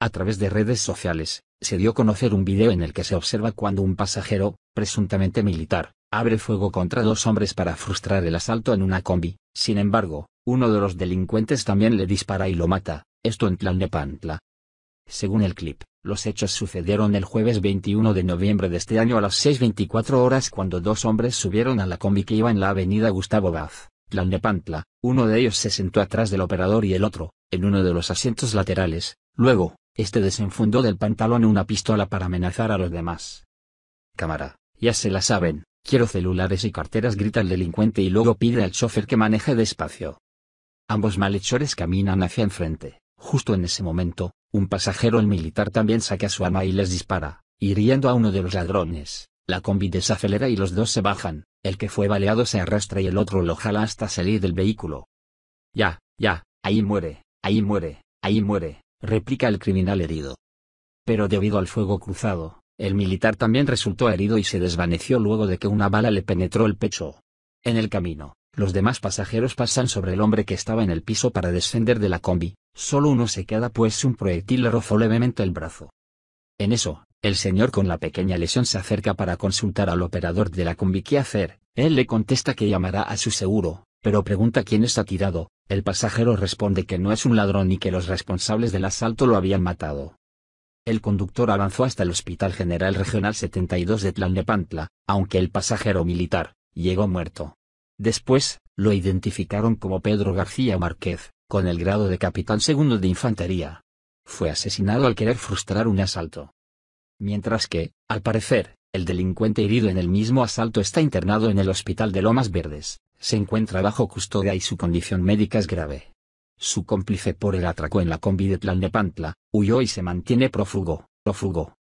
A través de redes sociales, se dio a conocer un video en el que se observa cuando un pasajero, presuntamente militar, abre fuego contra dos hombres para frustrar el asalto en una combi. Sin embargo, uno de los delincuentes también le dispara y lo mata, esto en Tlalnepantla. Según el clip, los hechos sucedieron el jueves 21 de noviembre de este año a las 6.24 horas cuando dos hombres subieron a la combi que iba en la avenida Gustavo de Tlalnepantla, uno de ellos se sentó atrás del operador y el otro, en uno de los asientos laterales, luego, este desenfundó del pantalón una pistola para amenazar a los demás. Cámara, ya se la saben, quiero celulares y carteras, grita el delincuente y luego pide al chofer que maneje despacio. Ambos malhechores caminan hacia enfrente. Justo en ese momento, un pasajero el militar también saca su arma y les dispara, hiriendo a uno de los ladrones. La combi desacelera y los dos se bajan, el que fue baleado se arrastra y el otro lo jala hasta salir del vehículo. Ya, ya, ahí muere, ahí muere, ahí muere, replica el criminal herido. Pero debido al fuego cruzado, el militar también resultó herido y se desvaneció luego de que una bala le penetró el pecho. En el camino, los demás pasajeros pasan sobre el hombre que estaba en el piso para descender de la combi, solo uno se queda pues un proyectil rozó levemente el brazo. En eso, el señor con la pequeña lesión se acerca para consultar al operador de la combi qué hacer, él le contesta que llamará a su seguro, pero pregunta quién está tirado, el pasajero responde que no es un ladrón y que los responsables del asalto lo habían matado. El conductor avanzó hasta el Hospital General Regional 72 de Tlalnepantla, aunque el pasajero militar, llegó muerto. Después, lo identificaron como Pedro García Márquez, con el grado de capitán segundo de infantería. Fue asesinado al querer frustrar un asalto. Mientras que, al parecer, el delincuente herido en el mismo asalto está internado en el hospital de Lomas Verdes, se encuentra bajo custodia y su condición médica es grave. Su cómplice por el atraco en la combi de Tlalnepantla, huyó y se mantiene prófugo, prófugo,